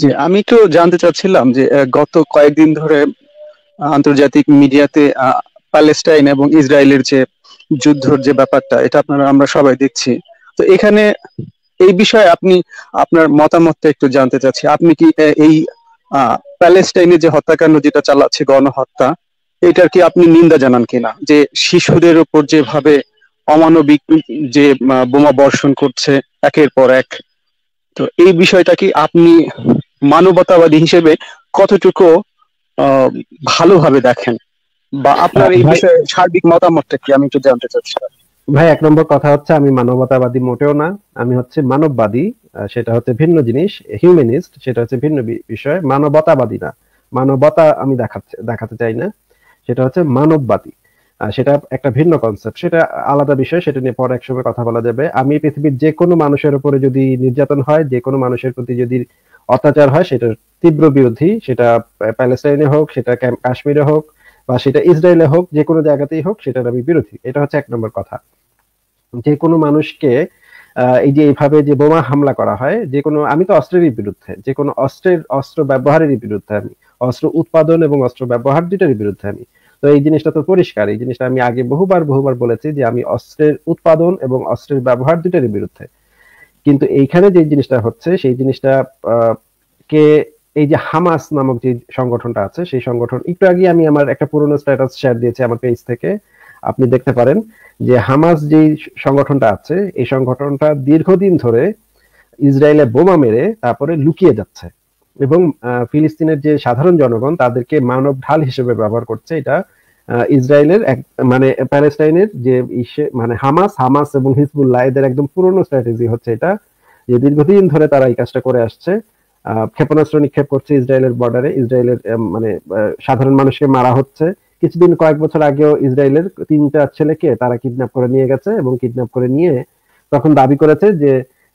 জি আমি তো জানতে চাচ্ছিলাম যে গত কয়েকদিন ধরে আন্তর্জাতিক মিডিয়াতে প্যালেস্টাইন এবং ইসরায়েলের যে যুদ্ধর যে ব্যাপারটা এটা আপনারা আমরা সবাই দেখছি তো এখানে এই বিষয়ে আপনি আপনার মতামতটা একটু জানতে চাচ্ছি আপনি কি এই প্যালেস্টাইনে যে হত্যাকাণ্ড যেটা চালাচ্ছে গণহত্যা এটার কি আপনি নিন্দা জানান কিনা যে শিশুদের উপর যেভাবে অমানবিক যে বোমা বর্ষণ করছে একের পর এক তো এই বিষয়টা কি আপনি মানবতাবাদী হিসেবে কতটুকু ভালোভাবে দেখেন বা আপনার এই বিষয়ে সার্বিক মতামতটা কি আমি একটু জানতে চাচ্ছি ভাই এক নম্বর কথা হচ্ছে আমি মানবতাবাদী মোটেও না আমি হচ্ছে মানববাদী সেটা হচ্ছে ভিন্ন জিনিস হিউম্যানিস্ট সেটা হচ্ছে ভিন্ন বিষয় মানবতাবাদী না মানবতা আমি দেখাতে দেখাতে চাই না সেটা হচ্ছে মানববাদী সেটা একটা ভিন্ন কনসেপ্ট সেটা আলাদা বিষয় সেটা নিয়ে পরে একসময় কথা বলা যাবে আমি পৃথিবীর যে কোনো মানুষের উপরে যদি নির্যাতন হয় যে কোনো মানুষের প্রতি যদি অত্যাচার হয় সেটার তীব্র বিরোধী সেটা প্যালেস্টাইনে হোক সেটা কাশ্মীরে হোক বা সেটা ইসরায়েলে হোক যে কোনো জায়গাতেই হোক সেটার আমি বিরোধী এটা হচ্ছে এক নম্বর কথা যে কোনো মানুষকে এই যে এইভাবে যে বোমা হামলা করা হয় যে কোনো আমি তো অস্ত্রেরই বিরুদ্ধে যে কোনো অস্ত্রের অস্ত্র ব্যবহারেরই বিরুদ্ধে আমি অস্ত্র উৎপাদন এবং অস্ত্র ব্যবহার দুটারই বিরুদ্ধে আমি তো এই জিনিসটা তো পরিষ্কার এই জিনিসটা আমি আগে বহুবার বহুবার বলেছি যে আমি অস্ত্রের উৎপাদন এবং অস্ত্রের ব্যবহার দুটারই বিরুদ্ধে কিন্তু এইখানে যে জিনিসটা হচ্ছে সেই জিনিসটা কে এই যে হামাস নামক যে সংগঠনটা আছে সেই সংগঠন একটু আগে আমি আমার একটা পুরনো স্ট্যাটাস শেয়ার দিয়েছি আমার পেজ থেকে আপনি দেখতে পারেন যে হামাস যে সংগঠনটা আছে এই সংগঠনটা দীর্ঘদিন ধরে ইসরায়েলে বোমা মেরে তারপরে লুকিয়ে যাচ্ছে এবং ফিলিস্তিনের যে সাধারণ জনগণ তাদেরকে মানব ঢাল হিসেবে ব্যবহার করছে এটা ইসরায়েলের এক মানে প্যালেস্টাইনের যে মানে হামাস হামাস এবং হিজবুল্লাহ এদের একদম পুরনো স্ট্র্যাটেজি হচ্ছে এটা যে দীর্ঘদিন ধরে তারা এই কাজটা করে আসছে ক্ষেপণাস্ত্র নিক্ষেপ করছে ইসরায়েলের বর্ডারে ইসরায়েলের মানে সাধারণ মানুষকে মারা হচ্ছে কিছুদিন কয়েক বছর আগেও ইসরায়েলের তিনটা ছেলেকে তারা কিডন্যাপ করে নিয়ে গেছে এবং কিডন্যাপ করে নিয়ে তখন দাবি করেছে যে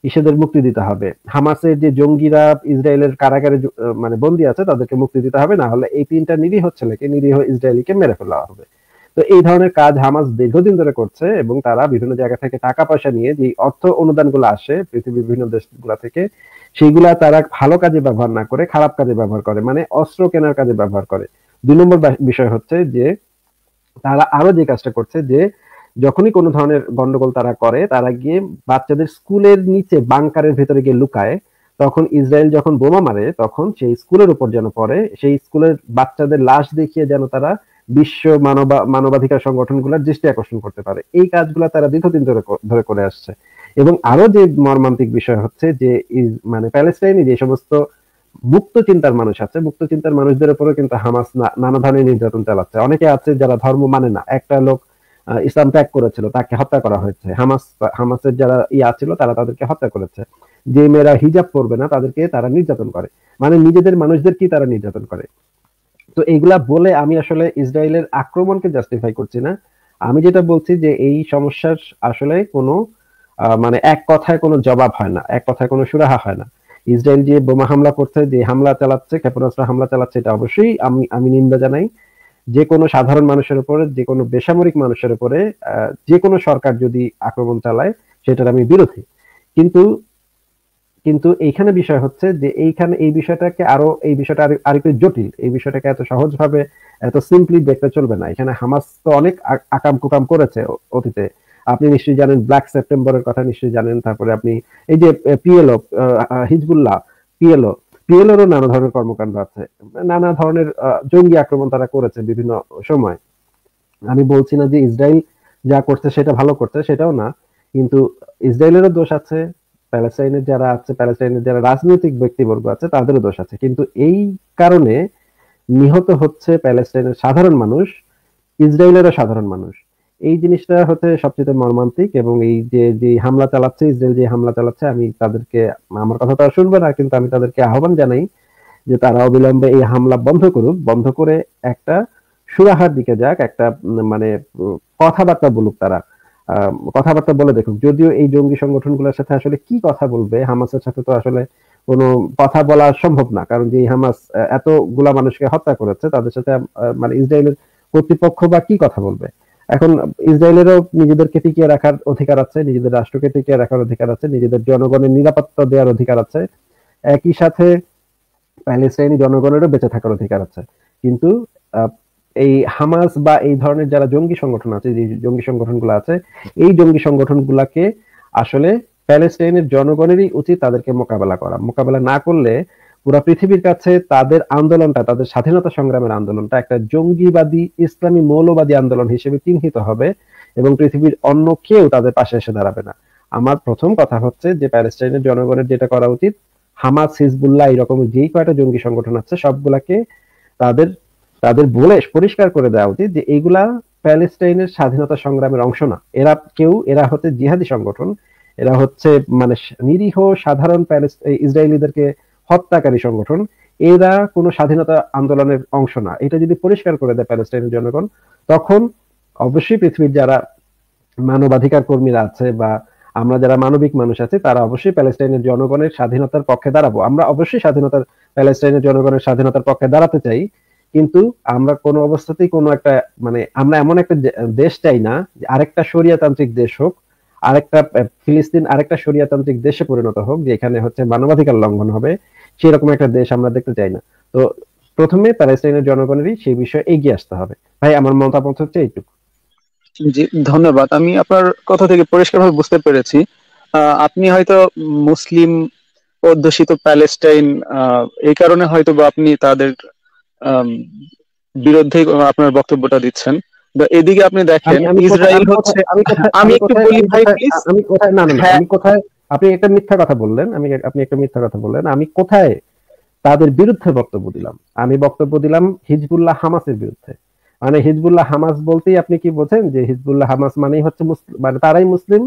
ইসেদের মুক্তি দিতে হবে হামাসের যে জঙ্গিরা ইসরায়েলের কারাগারে মানে বন্দী আছে তাদেরকে মুক্তি দিতে হবে না হলে এই তিনটা নিরীহ ছেলেকে নিরীহ ইসরায়েলিকে মেরে ফেলা হবে তো এই ধরনের কাজ হামাস দীর্ঘদিন ধরে করছে এবং তারা বিভিন্ন জায়গা থেকে টাকা পয়সা নিয়ে যে অর্থ অনুদানগুলো আসে পৃথিবীর বিভিন্ন দেশগুলো থেকে সেইগুলা তারা ভালো কাজে ব্যবহার না করে খারাপ কাজে ব্যবহার করে মানে অস্ত্র কেনার কাজে ব্যবহার করে দুই নম্বর বিষয় হচ্ছে যে তারা আরো যে কাজটা করছে যে যখনই কোনো ধরনের গন্ডগোল তারা করে তারা গিয়ে বাচ্চাদের স্কুলের নিচে বাংকারের ভেতরে গিয়ে লুকায় তখন ইসরায়েল যখন বোমা মারে তখন সেই স্কুলের উপর যেন পড়ে সেই স্কুলের বাচ্চাদের লাশ দেখিয়ে যেন তারা বিশ্ব মানব মানবাধিকার সংগঠনগুলোর দৃষ্টি আকর্ষণ করতে পারে এই কাজগুলো তারা দীর্ঘদিন ধরে ধরে করে আসছে এবং আরো যে মর্মান্তিক বিষয় হচ্ছে যে মানে প্যালেস্টাইনে যে সমস্ত মুক্ত চিন্তার মানুষ আছে মুক্ত চিন্তার মানুষদের উপরও কিন্তু হামাস নানা ধরনের নির্যাতন চালাচ্ছে অনেকে আছে যারা ধর্ম মানে না একটা লোক ইসলাম ত্যাগ করেছিল তাকে হত্যা করা হয়েছে হামাস হামাসের যারা ইয়া ছিল তারা তাদেরকে হত্যা করেছে যে মেয়েরা হিজাব পরবে না তাদেরকে তারা নির্যাতন করে মানে নিজেদের মানুষদের কি তারা নির্যাতন করে তো এইগুলা বলে আমি আসলে ইসরায়েলের আক্রমণকে জাস্টিফাই করছি না আমি যেটা বলছি যে এই সমস্যার আসলে কোনো মানে এক কথায় কোনো জবাব হয় না এক কথায় কোনো সুরাহা হয় না ইসরায়েল যে বোমা হামলা করছে যে হামলা চালাচ্ছে ক্ষেপণাস্ত্র হামলা চালাচ্ছে এটা অবশ্যই আমি আমি নিন্দা জানাই যে কোনো সাধারণ মানুষের উপরে যে কোনো বেসামরিক মানুষের উপরে যে কোনো সরকার যদি আক্রমণ চালায় সেটার আমি বিরোধী কিন্তু কিন্তু এইখানে বিষয় হচ্ছে যে এইখানে এই বিষয়টাকে আরো এই বিষয়টা আর একটু জটিল এই বিষয়টাকে এত সহজভাবে এত সিম্পলি দেখতে চলবে না এখানে হামাস তো অনেক আকাম কুকাম করেছে অতীতে আপনি নিশ্চয়ই জানেন ব্ল্যাক সেপ্টেম্বরের কথা নিশ্চয়ই জানেন তারপরে আপনি এই যে পিএলও হিজবুল্লাহ পিএলও পিএলএরও নানা ধরনের কর্মকাণ্ড আছে নানা ধরনের জঙ্গি আক্রমণ তারা করেছে বিভিন্ন সময় আমি বলছি না যে ইসরায়েল যা করছে সেটা ভালো করছে সেটাও না কিন্তু ইসরায়েলেরও দোষ আছে প্যালেস্টাইনের যারা আছে প্যালেস্টাইনের যারা রাজনৈতিক ব্যক্তিবর্গ আছে তাদেরও দোষ আছে কিন্তু এই কারণে নিহত হচ্ছে প্যালেস্টাইনের সাধারণ মানুষ ইসরায়েলেরও সাধারণ মানুষ এই জিনিসটা হচ্ছে সবচেয়ে মর্মান্তিক এবং এই যে যে হামলা চালাচ্ছে ইসরায়েল যে হামলা চালাচ্ছে আমি তাদেরকে আমার কথা তো শুনবে না কিন্তু আমি তাদেরকে আহ্বান জানাই যে তারা অবিলম্বে এই হামলা বন্ধ করুক বন্ধ করে একটা সুরাহার দিকে যাক একটা মানে কথাবার্তা বলুক তারা কথাবার্তা বলে দেখুক যদিও এই জঙ্গি সংগঠনগুলোর সাথে আসলে কি কথা বলবে হামাসের সাথে তো আসলে কোনো কথা বলা সম্ভব না কারণ যে হামাস এতগুলা মানুষকে হত্যা করেছে তাদের সাথে মানে ইসরায়েলের কর্তৃপক্ষ বা কি কথা বলবে এখন ইসরায়েলেরও নিজেদেরকে টিকিয়ে রাখার অধিকার আছে নিজেদের রাষ্ট্রকে টিকিয়ে রাখার অধিকার আছে নিজেদের জনগণের নিরাপত্তা দেওয়ার অধিকার আছে একই সাথে প্যালেস্টাইনি জনগণেরও বেঁচে থাকার অধিকার আছে কিন্তু এই হামাস বা এই ধরনের যারা জঙ্গি সংগঠন আছে যে জঙ্গি সংগঠনগুলো আছে এই জঙ্গি সংগঠনগুলোকে আসলে প্যালেস্টাইনের জনগণেরই উচিত তাদেরকে মোকাবেলা করা মোকাবেলা না করলে পুরা পৃথিবীর কাছে তাদের আন্দোলনটা তাদের স্বাধীনতা সংগ্রামের আন্দোলনটা একটা জঙ্গিবাদী ইসলামী মৌলবাদী আন্দোলন হিসেবে চিহ্নিত হবে এবং পৃথিবীর অন্য কেউ তাদের পাশে এসে দাঁড়াবে না আমার প্রথম কথা হচ্ছে যে প্যালেস্টাইনের জনগণের যেটা করা উচিত হামাস হিজবুল্লাহ এরকম যেই কয়টা জঙ্গি সংগঠন আছে সবগুলাকে তাদের তাদের বলে পরিষ্কার করে দেওয়া উচিত যে এইগুলা প্যালেস্টাইনের স্বাধীনতা সংগ্রামের অংশ না এরা কেউ এরা হচ্ছে জিহাদি সংগঠন এরা হচ্ছে মানে নিরীহ সাধারণ প্যালেস্ট ইসরায়েলিদেরকে হত্যাকারী সংগঠন এরা কোনো স্বাধীনতা আন্দোলনের অংশ না এটা যদি পরিষ্কার করে দেয় প্যালেস্টাইনের জনগণ তখন অবশ্যই পৃথিবীর যারা মানবাধিকার কর্মীরা আছে বা আমরা যারা মানবিক মানুষ আছে তারা অবশ্যই প্যালেস্টাইনের জনগণের স্বাধীনতার পক্ষে দাঁড়াবো আমরা অবশ্যই স্বাধীনতার প্যালেস্টাইনের জনগণের স্বাধীনতার পক্ষে দাঁড়াতে চাই কিন্তু আমরা কোনো অবস্থাতেই কোনো একটা মানে আমরা এমন একটা দেশ চাই না আরেকটা সরিয়াতান্ত্রিক দেশ হোক আরেকটা ফিলিস্তিন আরেকটা সরিয়াতান্ত্রিক দেশে পরিণত হোক যেখানে হচ্ছে মানবাধিকার লঙ্ঘন হবে সেরকম একটা দেশ আমরা দেখতে চাই না তো প্রথমে প্যালেস্টাইনের জনগণেরই সেই বিষয়ে এগিয়ে আসতে হবে ভাই আমার মতামত হচ্ছে এইটুকু জি ধন্যবাদ আমি আপনার কথা থেকে পরিষ্কারভাবে বুঝতে পেরেছি আপনি হয়তো মুসলিম অধ্যুষিত প্যালেস্টাইন এই কারণে হয়তো বা আপনি তাদের বিরুদ্ধে আপনার বক্তব্যটা দিচ্ছেন এদিকে আপনি দেখেন ইসরায়েল হচ্ছে আমি একটু বলি ভাই প্লিজ আমি কোথায় না না হ্যাঁ। আমি কোথায় আপনি একটা মিথ্যা কথা বললেন আমি আপনি একটা মিথ্যা কথা বললেন আমি কোথায় তাদের বিরুদ্ধে বক্তব্য দিলাম আমি বক্তব্য দিলাম হিজবুল্লাহ হামাসের বিরুদ্ধে মানে হিজবুল্লাহ হামাস বলতেই আপনি কি বোঝেন যে হিজবুল্লাহ হামাস মানেই হচ্ছে মুসলিম মানে তারাই মুসলিম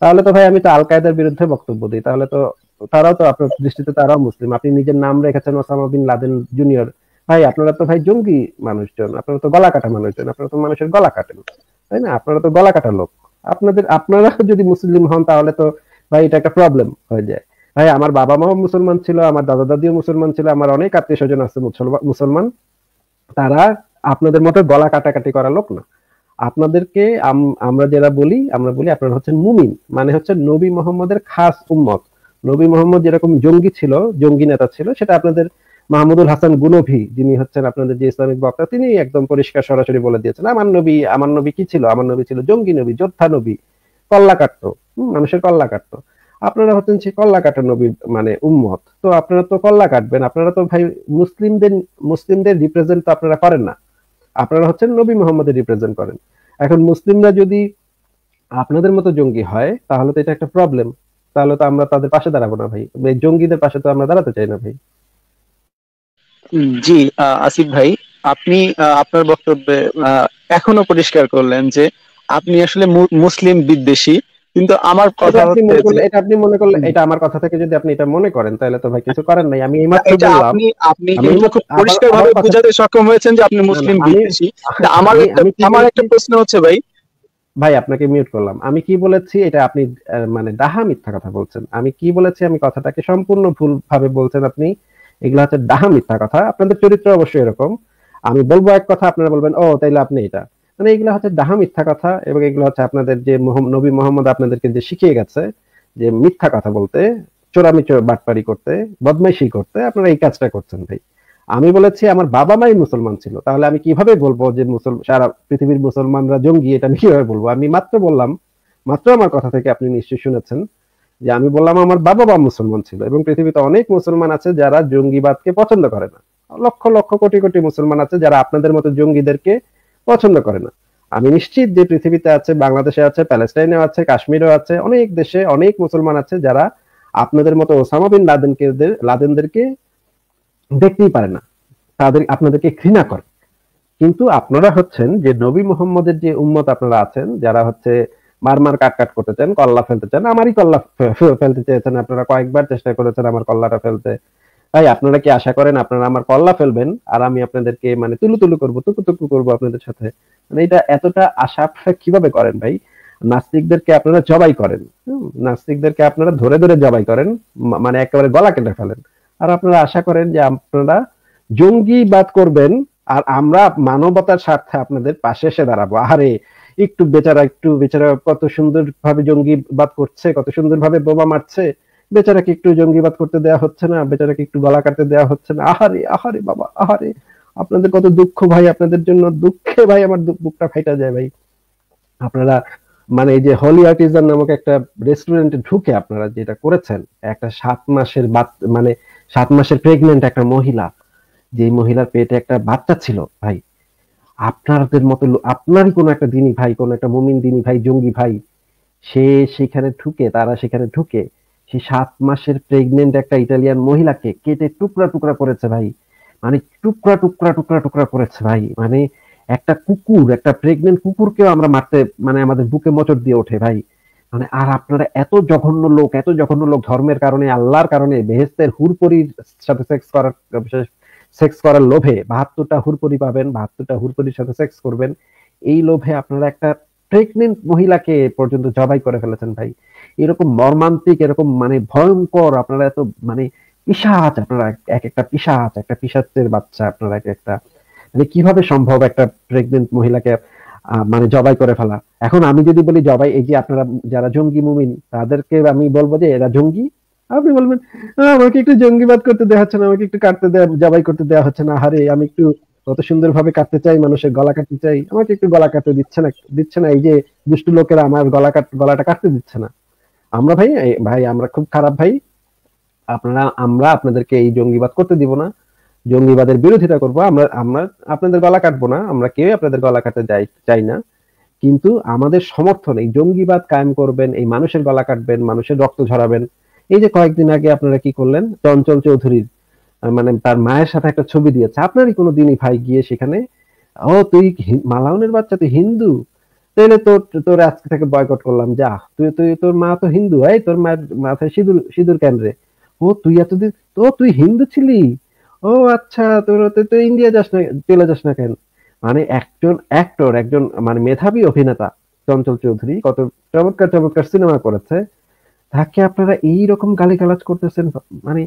তাহলে তো ভাই আমি তো আল কায়দার বিরুদ্ধে বক্তব্য দিই তাহলে তো তারাও তো আপনার দৃষ্টিতে তারাও মুসলিম আপনি নিজের নাম রেখেছেন ওসামা বিন লাদেন জুনিয়র ভাই আপনারা তো ভাই জঙ্গি মানুষজন আপনারা তো গলা কাটা মানুষজন আপনারা তো মানুষের গলা কাটেন তাই না আপনারা তো গলা কাটা লোক আপনাদের আপনারা যদি মুসলিম হন তাহলে তো ভাই এটা একটা প্রবলেম হয়ে যায় ভাই আমার বাবা মাও মুসলমান ছিল আমার দাদা দাদিও মুসলমান ছিল আমার অনেক আত্মীয় স্বজন আছে মুসলমান তারা আপনাদের মতো গলা কাটাকাটি করা লোক না আপনাদেরকে আমরা যারা বলি আমরা বলি আপনারা হচ্ছেন মুমিন মানে হচ্ছে নবী মোহাম্মদের খাস উম্মত নবী মোহাম্মদ যেরকম জঙ্গি ছিল জঙ্গি নেতা ছিল সেটা আপনাদের মাহমুদুল হাসান গুনভি যিনি হচ্ছেন আপনাদের যে ইসলামিক বক্তা তিনি একদম পরিষ্কার সরাসরি বলে দিয়েছেন আমার নবী আমার নবী কি ছিল আমার নবী ছিল জঙ্গি নবী যোদ্ধা নবী কল্লা কাটতো মানুষের কল্লা কাটতো আপনারা হচ্ছেন সেই কল্লা কাটা নবীর মানে উম্মত তো আপনারা তো কল্লা কাটবেন আপনারা তো ভাই মুসলিমদের মুসলিমদের রিপ্রেজেন্ট তো আপনারা করেন না আপনারা হচ্ছেন নবী মোহাম্মদের রিপ্রেজেন্ট করেন এখন মুসলিমরা যদি আপনাদের মতো জঙ্গি হয় তাহলে তো এটা একটা প্রবলেম তাহলে তো আমরা তাদের পাশে দাঁড়াবো না ভাই জঙ্গিদের পাশে তো আমরা দাঁড়াতে চাই না ভাই জি আসিফ ভাই আপনি আপনার বক্তব্যে এখনো পরিষ্কার করলেন যে আপনি আসলে মুসলিম বিদ্বেষী কিন্তু আমার কথা হচ্ছে এটা আপনি মনে করলেন এটা আমার কথা থেকে যদি আপনি এটা মনে করেন তাহলে তো ভাই কিছু নাই আমি এইমাত্র আচ্ছা, বললাম আপনি আপনি সক্ষম হয়েছেন যে আপনি মুসলিম বিদেশি আমার আমার একটা প্রশ্ন হচ্ছে ভাই ভাই আপনাকে মিউট করলাম আমি কি বলেছি এটা আপনি মানে ডাহা মিথ্যা কথা বলছেন আমি কি বলেছি আমি কথাটাকে সম্পূর্ণ ভুল ভাবে বলছেন আপনি এগুলো হচ্ছে ডাহা মিথ্যা কথা আপনাদের চরিত্র অবশ্যই এরকম আমি বলবো এক কথা আপনারা বলবেন ও তাইলে আপনি এটা মানে এগুলো হচ্ছে দাহা মিথ্যা কথা এবং এগুলো হচ্ছে আপনাদের যে নবী মোহাম্মদ আপনাদেরকে যে শিখিয়ে গেছে যে মিথ্যা কথা বলতে চোরামি বাটপারি করতে বদমাইশি করতে আপনারা এই কাজটা করছেন ভাই আমি বলেছি আমার বাবা মাই মুসলমান ছিল তাহলে আমি কিভাবে বলবো যে মুসলমান সারা পৃথিবীর মুসলমানরা জঙ্গি এটা আমি কিভাবে বলবো আমি মাত্র বললাম মাত্র আমার কথা থেকে আপনি নিশ্চয়ই শুনেছেন যে আমি বললাম আমার বাবা বা মুসলমান ছিল এবং পৃথিবীতে অনেক মুসলমান আছে যারা জঙ্গিবাদকে পছন্দ করে না লক্ষ লক্ষ কোটি কোটি মুসলমান আছে যারা আপনাদের মতো জঙ্গিদেরকে পছন্দ করে না আমি নিশ্চিত যে পৃথিবীতে আছে বাংলাদেশে আছে প্যালেস্টাইনে আছে কাশ্মীরও আছে অনেক দেশে অনেক মুসলমান আছে যারা আপনাদের মতো ওসামা বিন লাদেনকে লাদেনদেরকে দেখতেই পারে না তাদের আপনাদেরকে ঘৃণা করে কিন্তু আপনারা হচ্ছেন যে নবী মোহাম্মদের যে উম্মত আপনারা আছেন যারা হচ্ছে মারমার কাট কাট করতে চান কল্লা ফেলতে চান আমারই কল্লা ফেলতে চেয়েছেন আপনারা কয়েকবার চেষ্টা করেছেন আমার কল্লাটা ফেলতে তাই আপনারা কি আশা করেন আপনারা আমার পাল্লা ফেলবেন আর আমি আপনাদেরকে মানে তুলু তুলু করবো তুকু তুকু করবো আপনাদের সাথে মানে এটা এতটা আশা আপনারা কিভাবে করেন ভাই নাস্তিকদেরকে আপনারা জবাই করেন নাস্তিকদেরকে আপনারা ধরে ধরে জবাই করেন মানে একেবারে গলা কেটে ফেলেন আর আপনারা আশা করেন যে আপনারা জঙ্গিবাদ করবেন আর আমরা মানবতার স্বার্থে আপনাদের পাশে এসে দাঁড়াবো আরে একটু বেচারা একটু বেচারা কত সুন্দর ভাবে জঙ্গিবাদ করছে কত সুন্দর ভাবে বোমা মারছে বেচারাকে একটু জঙ্গিবাদ করতে দেয়া হচ্ছে না বেচারাকে একটু গলা কাটতে দেয়া হচ্ছে না আহারে আহারে বাবা আহারে আপনাদের কত দুঃখ ভাই আপনাদের জন্য দুঃখে ভাই আমার বুকটা ফাইটা যায় ভাই আপনারা মানে এই যে হলি আর্টিজান নামক একটা রেস্টুরেন্টে ঢুকে আপনারা যেটা করেছেন একটা সাত মাসের মানে সাত মাসের প্রেগনেন্ট একটা মহিলা যে মহিলার পেটে একটা বাচ্চা ছিল ভাই আপনাদের মতো আপনারই কোনো একটা দিনী ভাই কোনো একটা মুমিন দিনী ভাই জঙ্গি ভাই সে সেখানে ঢুকে তারা সেখানে ঢুকে সেই সাত মাসের প্রেগনেন্ট একটা ইটালিয়ান মহিলাকে কেটে টুকরা টুকরা করেছে ভাই মানে টুকরা টুকরা টুকরা টুকরা করেছে ভাই মানে একটা কুকুর একটা প্রেগনেন্ট কুকুরকেও আমরা মারতে মানে আমাদের বুকে মোচর দিয়ে ওঠে ভাই মানে আর আপনারা এত জঘন্য লোক এত জঘন্য লোক ধর্মের কারণে আল্লাহর কারণে বেহেস্তের হুরপরির সাথে সেক্স করার সেক্স করার লোভে বাহাত্তরটা হুরপরি পাবেন বাহাত্তরটা হুরপরির সাথে সেক্স করবেন এই লোভে আপনারা একটা প্রেগনেন্ট মহিলাকে পর্যন্ত জবাই করে ফেলেছেন ভাই এরকম মর্মান্তিক এরকম মানে ভয়ঙ্কর আপনারা এত মানে পিসাচ আপনারা এক একটা পিসাচ একটা পিসাচের বাচ্চা আপনারা এক একটা মানে কিভাবে সম্ভব একটা প্রেগনেন্ট মহিলাকে মানে জবাই করে ফেলা এখন আমি যদি বলি জবাই এই যে আপনারা যারা জঙ্গি মুমিন তাদেরকে আমি বলবো যে এরা জঙ্গি আপনি বলবেন আমাকে একটু জঙ্গিবাদ করতে দেওয়া হচ্ছে না আমাকে একটু কাটতে দেওয়া জবাই করতে দেওয়া হচ্ছে না হারে আমি একটু কত সুন্দর ভাবে কাটতে চাই মানুষের গলা কাটতে চাই আমাকে একটু গলা কাটতে দিচ্ছে না দিচ্ছে না এই যে দুষ্টু লোকেরা আমার গলা কাট গলাটা কাটতে দিচ্ছে না আমরা ভাই ভাই আমরা খুব খারাপ ভাই আপনারা আমরা আপনাদেরকে এই জঙ্গিবাদ করতে দিব না জঙ্গিবাদের বিরোধিতা করব আমরা আমরা আপনাদের গলা কাটবো না আমরা কেউ আপনাদের গলা কাটতে যাই চাই না কিন্তু আমাদের সমর্থন এই জঙ্গিবাদ কায়েম করবেন এই মানুষের গলা কাটবেন মানুষের রক্ত ঝরাবেন এই যে কয়েকদিন আগে আপনারা কি করলেন চঞ্চল চৌধুরীর মানে তার মায়ের সাথে একটা ছবি দিয়েছে আপনারই কোনো দিনই ভাই গিয়ে সেখানে ও তুই মালাউনের বাচ্চা তুই হিন্দু তাহলে তোর তোর আজকে থেকে বয়কট করলাম যা তুই তুই তোর মা তো হিন্দু এই তোর মায়ের মাথায় সিঁদুর সিঁদুর কেন্দ্রে ও তুই এতদিন তো তুই হিন্দু ছিলি ও আচ্ছা তোর তুই ইন্ডিয়া যাস না চলে যাস না কেন মানে একজন অ্যাক্টর একজন মানে মেধাবী অভিনেতা চঞ্চল চৌধুরী কত চমৎকার চমৎকার সিনেমা করেছে তাকে আপনারা এই রকম গালি গালাজ করতেছেন মানে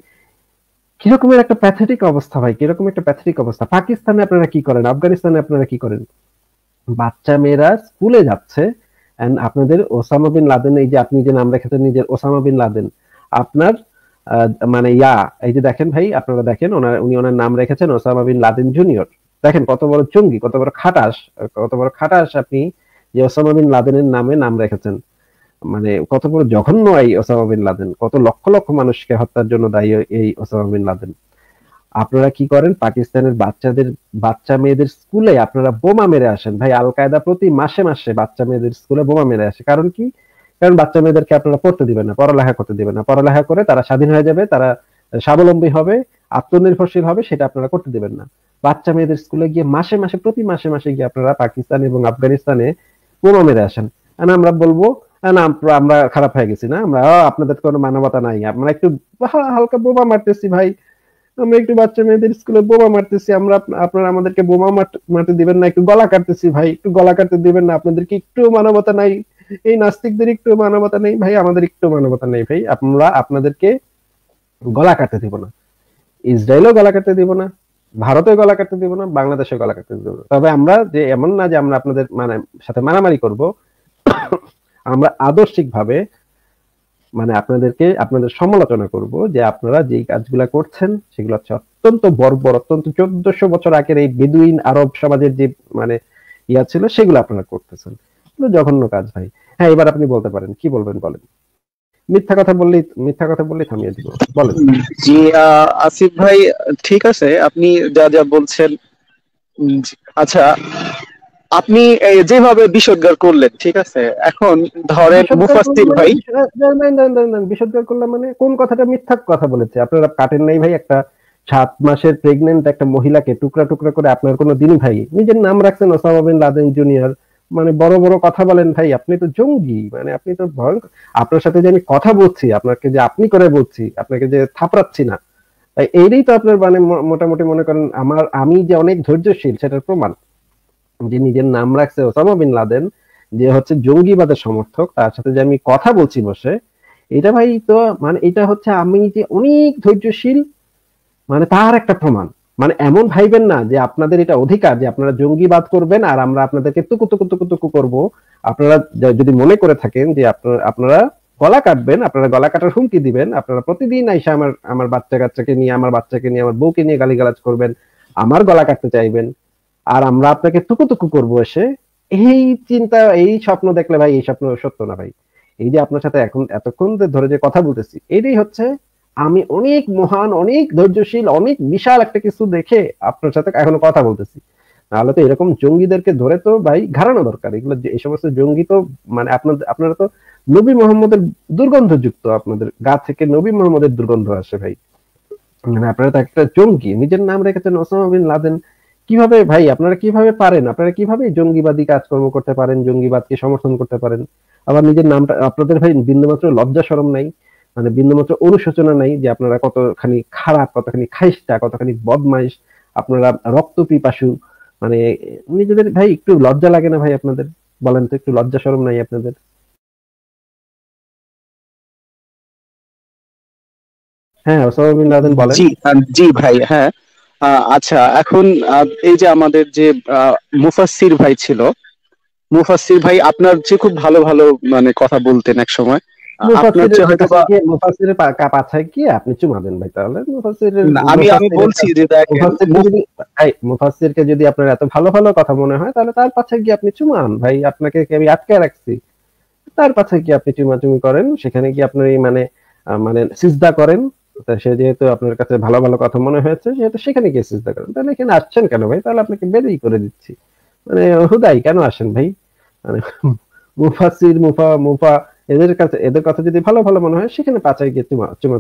কিরকমের একটা প্যাথেটিক অবস্থা ভাই কিরকম একটা প্যাথেটিক অবস্থা পাকিস্তানে আপনারা কি করেন আফগানিস্তানে আপনারা কি করেন বাচ্চা মেয়েরা স্কুলে যাচ্ছে এন্ড আপনাদের ওসামা বিন লাদেন এই যে আপনি যে নাম রেখেছেন নিজের ওসামা বিন লাদেন আপনার মানে ইয়া এই যে দেখেন ভাই আপনারা দেখেন ওনার উনি ওনার নাম রেখেছেন ওসামা বিন লাদেন জুনিয়র দেখেন কত বড় চুঙ্গি কত বড় খাটাস কত বড় খাটাস আপনি যে ওসামা বিন লাদেনের নামে নাম রেখেছেন মানে কত বড় জঘন্য এই ওসামা বিন লাদেন কত লক্ষ লক্ষ মানুষকে হত্যার জন্য দায়ী এই ওসামা বিন লাদেন আপনারা কি করেন পাকিস্তানের বাচ্চাদের বাচ্চা মেয়েদের স্কুলে আপনারা বোমা মেরে আসেন ভাই আল কায়দা প্রতি মাসে মাসে বাচ্চা মেয়েদের স্কুলে বোমা মেরে আসে কারণ কি কারণ বাচ্চা মেয়েদেরকে আপনারা পড়তে দিবেন না পড়ালেখা করতে দিবেন না পড়ালেখা করে তারা স্বাধীন হয়ে যাবে তারা স্বাবলম্বী হবে আত্মনির্ভরশীল হবে সেটা আপনারা করতে দিবেন না বাচ্চা মেয়েদের স্কুলে গিয়ে মাসে মাসে প্রতি মাসে মাসে গিয়ে আপনারা পাকিস্তান এবং আফগানিস্তানে বোমা মেরে আসেন আমরা বলবো না আমরা খারাপ হয়ে গেছি না আমরা আপনাদের কোনো মানবতা নাই আমরা একটু হালকা বোমা মারতেছি ভাই আমরা একটু বাচ্চা মেয়েদের স্কুলে বোমা মারতেছি আমরা আপনারা আমাদেরকে বোমা মারতে দিবেন না একটু গলা কাটতেছি ভাই একটু গলা কাটতে দিবেন না আপনাদেরকে একটু মানবতা নাই এই নাস্তিকদের একটু মানবতা নেই ভাই আমাদের একটু মানবতা নেই ভাই আমরা আপনাদেরকে গলা কাটতে দিব না ইসরায়েলও গলা কাটতে দিব না ভারতে গলা কাটতে দিব না বাংলাদেশে গলা কাটতে দিব না তবে আমরা যে এমন না যে আমরা আপনাদের মানে সাথে মারামারি করব আমরা আদর্শিকভাবে মানে আপনাদেরকে আপনাদের সমালোচনা করব যে আপনারা যেই কাজগুলা করছেন সেগুলো হচ্ছে অত্যন্ত বর্বর অত্যন্ত চোদ্দশো বছর আগের এই বেদুইন আরব সমাজের যে মানে ইয়া ছিল সেগুলো আপনারা করতেছেন জঘন্য কাজ ভাই হ্যাঁ এবার আপনি বলতে পারেন কি বলবেন বলেন মিথ্যা কথা বললে মিথ্যা কথা বললে থামিয়ে দিব বলেন জি আসিফ ভাই ঠিক আছে আপনি যা যা বলছেন আচ্ছা আপনি যেভাবে বিষদগার করলেন ঠিক আছে এখন ধরেন মুফাসসির ভাই মানে, মানে, বিষদগার করলাম মানে কোন কথাটা মিথ্যা কথা বলেছে আপনারা কাটেন নাই ভাই একটা সাত মাসের প্রেগনেন্ট একটা মহিলাকে টুকরা টুকরা করে আপনার কোনো দিনই ভাই নিজের নাম রাখছেন ওসামা বিন লাদেন জুনিয়র মানে বড় বড় কথা বলেন ভাই আপনি তো জঙ্গি মানে আপনি তো ভয়ঙ্কর আপনার সাথে যে আমি কথা বলছি আপনাকে যে আপনি করে বলছি আপনাকে যে থাপড়াচ্ছি না এইটাই তো আপনার মানে মোটামুটি মনে করেন আমার আমি যে অনেক ধৈর্যশীল সেটার প্রমাণ যে নিজের নাম রাখছে ওসামা বিন লাদেন যে হচ্ছে জঙ্গিবাদের সমর্থক তার সাথে যে আমি কথা বলছি বসে এটা ভাই তো মানে এটা হচ্ছে আমি যে অনেক ধৈর্যশীল মানে তার একটা প্রমাণ মানে এমন ভাইবেন না যে আপনাদের এটা অধিকার যে আপনারা জঙ্গিবাদ করবেন আর আমরা আপনাদেরকে তুকু তুকু তুকু তুকু করবো আপনারা যদি মনে করে থাকেন যে আপনারা আপনারা গলা কাটবেন আপনারা গলা কাটার হুমকি দিবেন আপনারা প্রতিদিন আইসা আমার আমার বাচ্চা কাচ্চাকে নিয়ে আমার বাচ্চাকে নিয়ে আমার বউকে নিয়ে গালিগালাজ করবেন আমার গলা কাটতে চাইবেন আর আমরা আপনাকে টুকু টুকু করবো এসে এই চিন্তা এই স্বপ্ন দেখলে ভাই এই স্বপ্ন সত্য না ভাই এই যে আপনার সাথে এখন এতক্ষণ ধরে যে কথা বলতেছি এটাই হচ্ছে আমি অনেক মহান অনেক ধৈর্যশীল অনেক বিশাল একটা কিছু দেখে আপনার সাথে এখনো কথা বলতেছি নাহলে তো এরকম জঙ্গিদেরকে ধরে তো ভাই ঘাড়ানো দরকার এগুলো এই সমস্ত জঙ্গি তো মানে আপনাদের আপনারা তো নবী মোহাম্মদের দুর্গন্ধযুক্ত আপনাদের গা থেকে নবী মোহাম্মদের দুর্গন্ধ আসে ভাই মানে আপনারা তো একটা জঙ্গি নিজের নাম রেখেছেন ওসামা বিন লাদেন কিভাবে ভাই আপনারা কিভাবে পারেন আপনারা কিভাবে জঙ্গিবাদী কাজকর্ম করতে পারেন জঙ্গিবাদকে সমর্থন করতে পারেন আবার নিজের নামটা আপনাদের ভাই বিন্দুমাত্র লজ্জা সরম নাই মানে বিন্দুমাত্র অনুশোচনা নাই যে আপনারা কতখানি খারাপ কতখানি খাইস্তা কতখানি বদমাইশ আপনারা রক্ত পিপাসু মানে নিজেদের ভাই একটু লজ্জা লাগে না ভাই আপনাদের বলেন তো একটু লজ্জা সরম নাই আপনাদের হ্যাঁ সৌরভ বলেন জি ভাই হ্যাঁ আচ্ছা এখন এই যে আমাদের যে মুফাসির ভাই ছিল মুফাসির ভাই আপনার যে খুব ভালো ভালো মানে কথা বলতেন এক সময় আমি বলছি যদি আপনার এত ভালো ভালো কথা মনে হয় তাহলে তার পাশে গিয়ে আপনি চুমান ভাই আপনাকে আমি আটকে রাখছি তার পাশে কি আপনি করেন সেখানে কি আপনার মানে মানে সিজদা করেন তা সে যেহেতু আপনার কাছে ভালো ভালো কথা মনে হয়েছে সেহেতু সেখানে গিয়ে চিন্তা করেন তাহলে এখানে আসছেন কেন ভাই তাহলে আপনাকে বেরিয়ে করে দিচ্ছি মানে হুদাই কেন আসেন ভাই মানে মুফাসির মুফা মুফা এদের কাছে এদের কথা যদি ভালো ভালো মনে হয় সেখানে পাচাই গিয়ে চুমা